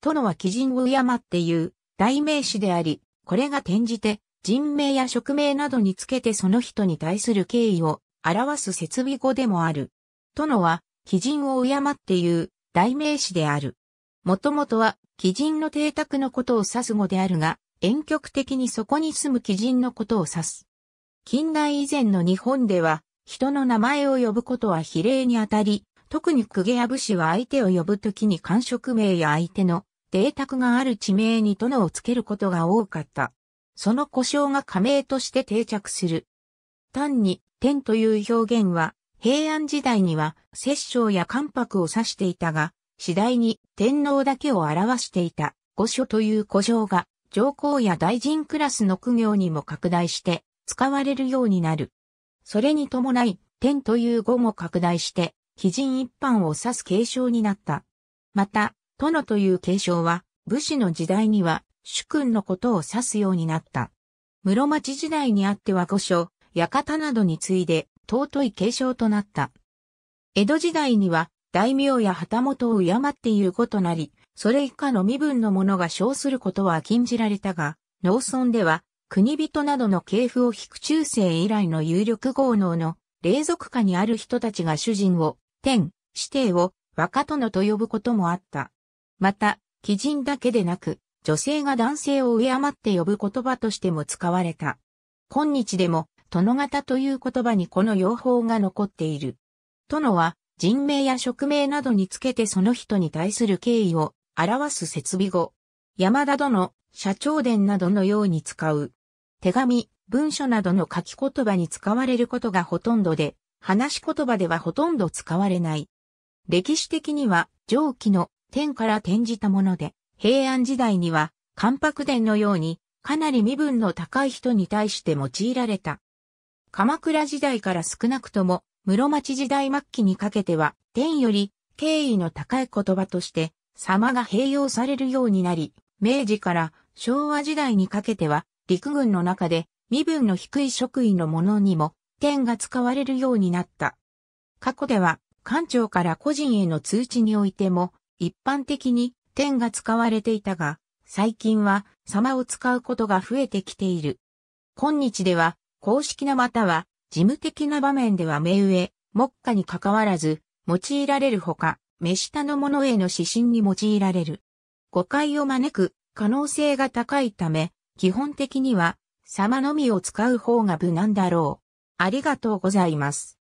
殿は貴人を敬って言う、代名詞であり、これが転じて、人名や職名などにつけてその人に対する敬意を表す設備語でもある。殿は、貴人を敬って言う、代名詞である。もともとは、貴人の邸宅のことを指す語であるが、遠曲的にそこに住む貴人のことを指す。近代以前の日本では、人の名前を呼ぶことは比例にあたり、特に公家や武士は相手を呼ぶときに官職名や相手の邸宅がある地名に殿をつけることが多かった。その故障が仮名として定着する。単に、天という表現は、平安時代には、摂政や関白を指していたが、次第に天皇だけを表していた、御所という古城が、上皇や大臣クラスの苦行にも拡大して、使われるようになる。それに伴い、天という語も拡大して、基人一般を指す継承になった。また、殿という継承は、武士の時代には、主君のことを指すようになった。室町時代にあっては御所、館などに次いで、尊い継承となった。江戸時代には、大名や旗本を敬っていることなり、それ以下の身分の者が称することは禁じられたが、農村では、国人などの系譜を引く中世以来の有力豪農の、霊族下にある人たちが主人を、天、指定を、若殿と呼ぶこともあった。また、基人だけでなく、女性が男性を敬って呼ぶ言葉としても使われた。今日でも、殿方という言葉にこの用法が残っている。殿は、人名や職名などにつけてその人に対する敬意を表す設備語。山田殿、社長殿などのように使う。手紙、文書などの書き言葉に使われることがほとんどで、話し言葉ではほとんど使われない。歴史的には、上記の天から転じたもので、平安時代には、関白殿のように、かなり身分の高い人に対して用いられた。鎌倉時代から少なくとも、室町時代末期にかけては、天より敬意の高い言葉として、様が併用されるようになり、明治から昭和時代にかけては、陸軍の中で身分の低い職員のものにも、天が使われるようになった。過去では、官庁から個人への通知においても、一般的に天が使われていたが、最近は様を使うことが増えてきている。今日では、公式なまたは、事務的な場面では目上、目下に関わらず、用いられるほか、目下の者への指針に用いられる。誤解を招く可能性が高いため、基本的には、様のみを使う方が無難だろう。ありがとうございます。